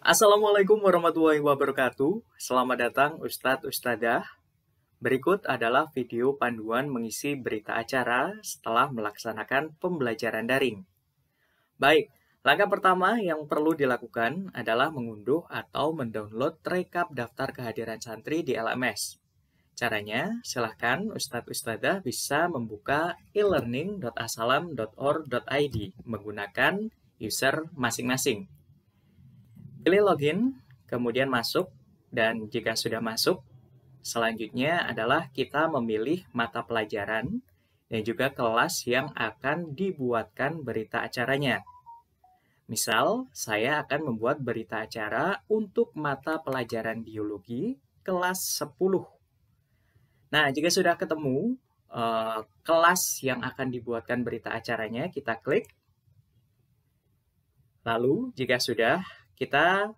Assalamualaikum warahmatullahi wabarakatuh. Selamat datang Ustadz Ustadzah. Berikut adalah video panduan mengisi berita acara setelah melaksanakan pembelajaran daring. Baik, langkah pertama yang perlu dilakukan adalah mengunduh atau mendownload rekap daftar kehadiran santri di LMS. Caranya, silahkan Ustadz Ustadzah bisa membuka e learningasalamorid menggunakan user masing-masing. Pilih login, kemudian masuk, dan jika sudah masuk, selanjutnya adalah kita memilih mata pelajaran dan juga kelas yang akan dibuatkan berita acaranya. Misal, saya akan membuat berita acara untuk mata pelajaran biologi kelas 10. Nah, jika sudah ketemu uh, kelas yang akan dibuatkan berita acaranya, kita klik. Lalu, jika sudah, kita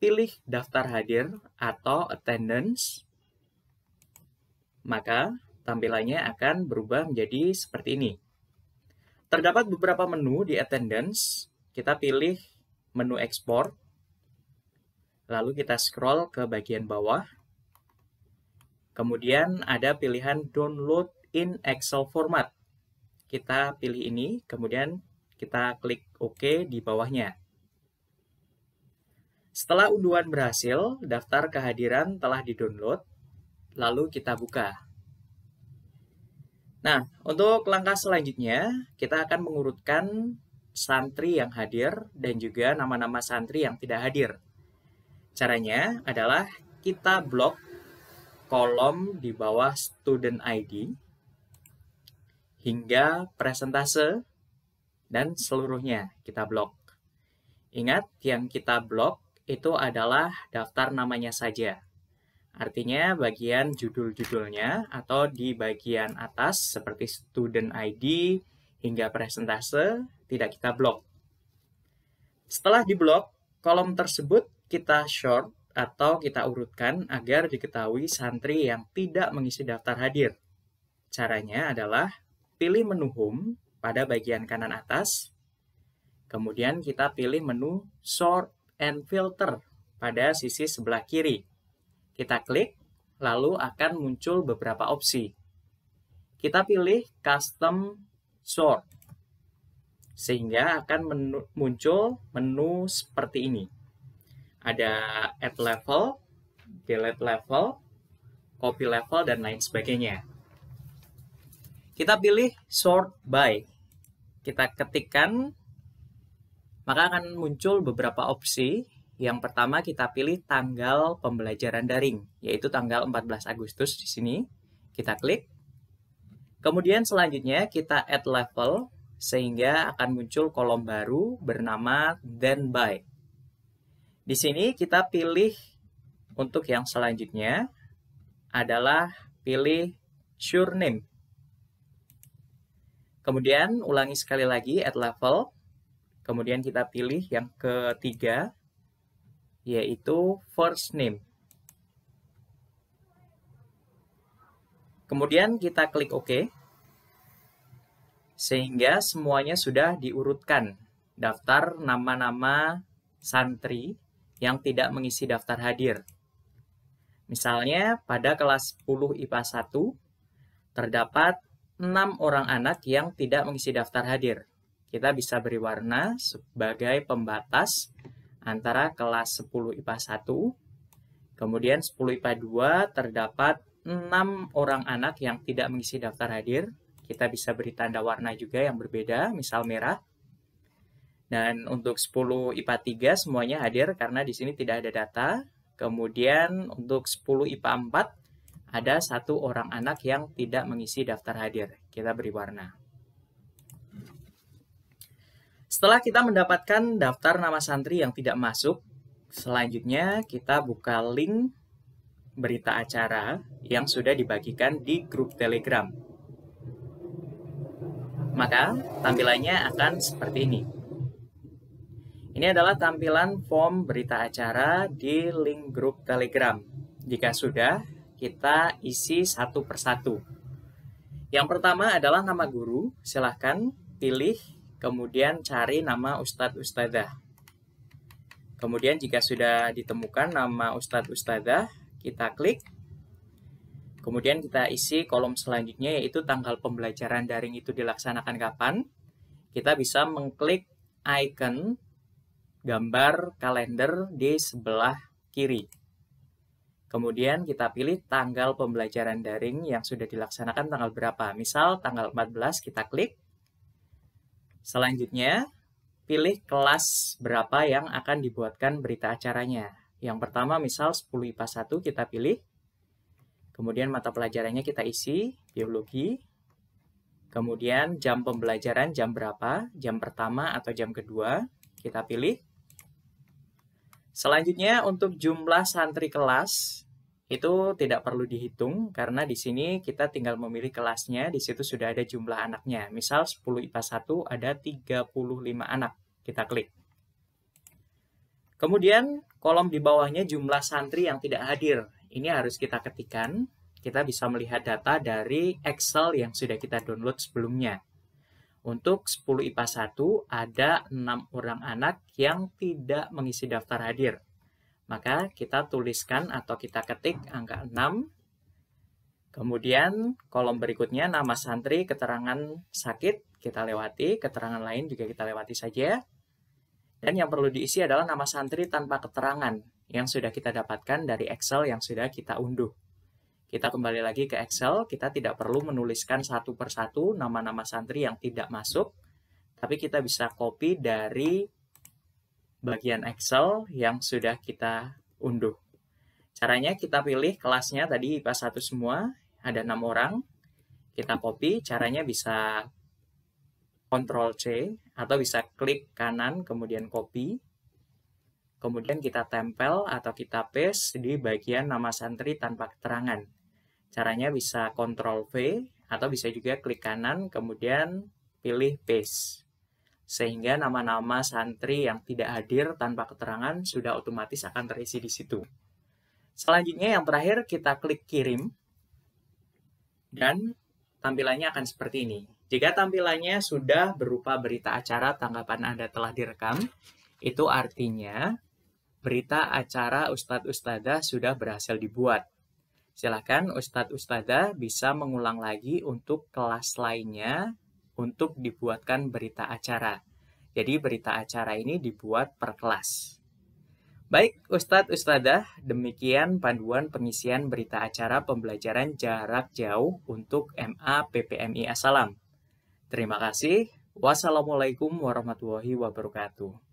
pilih daftar hadir atau attendance, maka tampilannya akan berubah menjadi seperti ini. Terdapat beberapa menu di attendance, kita pilih menu ekspor lalu kita scroll ke bagian bawah, kemudian ada pilihan download in Excel format. Kita pilih ini, kemudian kita klik OK di bawahnya. Setelah unduhan berhasil, daftar kehadiran telah didownload, lalu kita buka. Nah, untuk langkah selanjutnya, kita akan mengurutkan santri yang hadir dan juga nama-nama santri yang tidak hadir. Caranya adalah kita blok kolom di bawah student ID hingga presentase dan seluruhnya kita blok. Ingat, yang kita blok itu adalah daftar namanya saja. Artinya bagian judul-judulnya atau di bagian atas seperti student ID hingga presentase tidak kita blok. Setelah diblok, kolom tersebut kita short atau kita urutkan agar diketahui santri yang tidak mengisi daftar hadir. Caranya adalah pilih menu home pada bagian kanan atas, kemudian kita pilih menu sort and filter pada sisi sebelah kiri. Kita klik, lalu akan muncul beberapa opsi. Kita pilih custom sort, sehingga akan menu, muncul menu seperti ini. Ada add level, delete level, copy level, dan lain sebagainya. Kita pilih sort by. Kita ketikkan maka akan muncul beberapa opsi. Yang pertama kita pilih tanggal pembelajaran daring, yaitu tanggal 14 Agustus di sini. Kita klik. Kemudian selanjutnya kita add level, sehingga akan muncul kolom baru bernama then by. Di sini kita pilih untuk yang selanjutnya adalah pilih surname. Kemudian ulangi sekali lagi add level. Kemudian kita pilih yang ketiga, yaitu first name. Kemudian kita klik OK, sehingga semuanya sudah diurutkan. Daftar nama-nama santri yang tidak mengisi daftar hadir. Misalnya pada kelas 10 IPA 1, terdapat 6 orang anak yang tidak mengisi daftar hadir kita bisa beri warna sebagai pembatas antara kelas 10 IPA 1. Kemudian 10 IPA 2 terdapat 6 orang anak yang tidak mengisi daftar hadir. Kita bisa beri tanda warna juga yang berbeda, misal merah. Dan untuk 10 IPA 3 semuanya hadir karena di sini tidak ada data. Kemudian untuk 10 IPA 4 ada satu orang anak yang tidak mengisi daftar hadir. Kita beri warna. Setelah kita mendapatkan daftar nama santri yang tidak masuk, selanjutnya kita buka link berita acara yang sudah dibagikan di grup Telegram. Maka tampilannya akan seperti ini. Ini adalah tampilan form berita acara di link grup Telegram. Jika sudah, kita isi satu persatu. Yang pertama adalah nama guru, silahkan pilih Kemudian cari nama Ustadz Ustadzah. Kemudian jika sudah ditemukan nama Ustadz Ustadzah, kita klik. Kemudian kita isi kolom selanjutnya yaitu tanggal pembelajaran daring itu dilaksanakan kapan. Kita bisa mengklik icon gambar kalender di sebelah kiri. Kemudian kita pilih tanggal pembelajaran daring yang sudah dilaksanakan tanggal berapa. Misal tanggal 14 kita klik. Selanjutnya, pilih kelas berapa yang akan dibuatkan berita acaranya. Yang pertama misal 10 IPA 1 kita pilih. Kemudian mata pelajarannya kita isi, biologi. Kemudian jam pembelajaran jam berapa, jam pertama atau jam kedua, kita pilih. Selanjutnya untuk jumlah santri kelas, itu tidak perlu dihitung karena di sini kita tinggal memilih kelasnya, di situ sudah ada jumlah anaknya. Misal 10 IPA 1 ada 35 anak. Kita klik. Kemudian kolom di bawahnya jumlah santri yang tidak hadir. Ini harus kita ketikkan. Kita bisa melihat data dari Excel yang sudah kita download sebelumnya. Untuk 10 IPA 1 ada 6 orang anak yang tidak mengisi daftar hadir. Maka kita tuliskan atau kita ketik angka 6. Kemudian kolom berikutnya nama santri, keterangan sakit kita lewati, keterangan lain juga kita lewati saja. Dan yang perlu diisi adalah nama santri tanpa keterangan yang sudah kita dapatkan dari Excel yang sudah kita unduh. Kita kembali lagi ke Excel, kita tidak perlu menuliskan satu persatu nama-nama santri yang tidak masuk, tapi kita bisa copy dari bagian Excel yang sudah kita unduh. Caranya kita pilih kelasnya tadi IPA 1 semua, ada enam orang. Kita copy, caranya bisa Ctrl C atau bisa klik kanan kemudian copy. Kemudian kita tempel atau kita paste di bagian nama santri tanpa keterangan. Caranya bisa Ctrl V atau bisa juga klik kanan kemudian pilih paste sehingga nama-nama santri yang tidak hadir tanpa keterangan sudah otomatis akan terisi di situ. Selanjutnya yang terakhir kita klik kirim dan tampilannya akan seperti ini. Jika tampilannya sudah berupa berita acara tanggapan Anda telah direkam, itu artinya berita acara Ustadz Ustadzah sudah berhasil dibuat. Silahkan Ustadz Ustadzah bisa mengulang lagi untuk kelas lainnya untuk dibuatkan berita acara. Jadi berita acara ini dibuat per kelas. Baik, Ustadz Ustadzah, demikian panduan pengisian berita acara pembelajaran jarak jauh untuk MA PPMI Assalam. Terima kasih. Wassalamualaikum warahmatullahi wabarakatuh.